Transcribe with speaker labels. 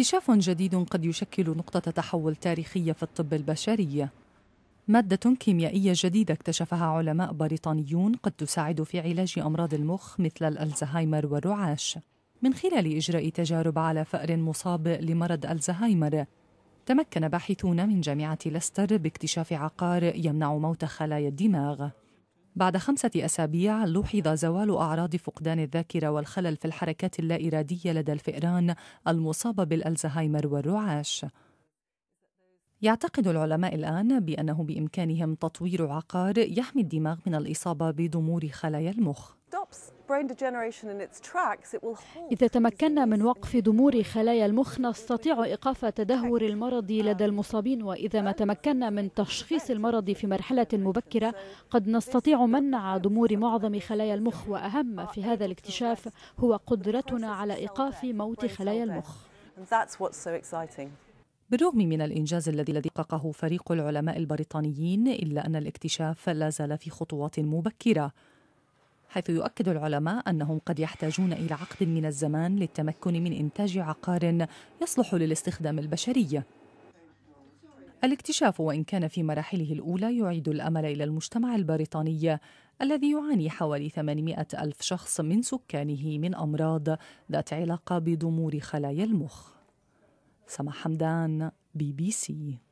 Speaker 1: اكتشاف جديد قد يشكل نقطة تحول تاريخية في الطب البشري مادة كيميائية جديدة اكتشفها علماء بريطانيون قد تساعد في علاج أمراض المخ مثل الألزهايمر والرعاش من خلال إجراء تجارب على فأر مصاب لمرض ألزهايمر تمكن باحثون من جامعة لستر باكتشاف عقار يمنع موت خلايا الدماغ بعد خمسة أسابيع لوحظ زوال أعراض فقدان الذاكرة والخلل في الحركات اللا إرادية لدى الفئران المصابة بالألزهايمر والرعاش. يعتقد العلماء الآن بأنه بإمكانهم تطوير عقار يحمي الدماغ من الإصابة بضمور خلايا المخ. إذا تمكنا من وقف
Speaker 2: ضمور خلايا المخ نستطيع إيقاف تدهور المرض لدى المصابين وإذا ما تمكنا من تشخيص المرض في مرحلة مبكرة قد نستطيع منع ضمور معظم خلايا المخ وأهم في هذا الاكتشاف هو قدرتنا على إيقاف موت خلايا المخ
Speaker 1: بالرغم من الإنجاز الذي حققه فريق العلماء البريطانيين إلا أن الاكتشاف لا زال في خطوات مبكرة حيث يؤكد العلماء أنهم قد يحتاجون إلى عقد من الزمان للتمكن من إنتاج عقار يصلح للاستخدام البشري الاكتشاف وإن كان في مراحله الأولى يعيد الأمل إلى المجتمع البريطاني الذي يعاني حوالي 800 ألف شخص من سكانه من أمراض ذات علاقة بضمور خلايا المخ سما حمدان بي بي سي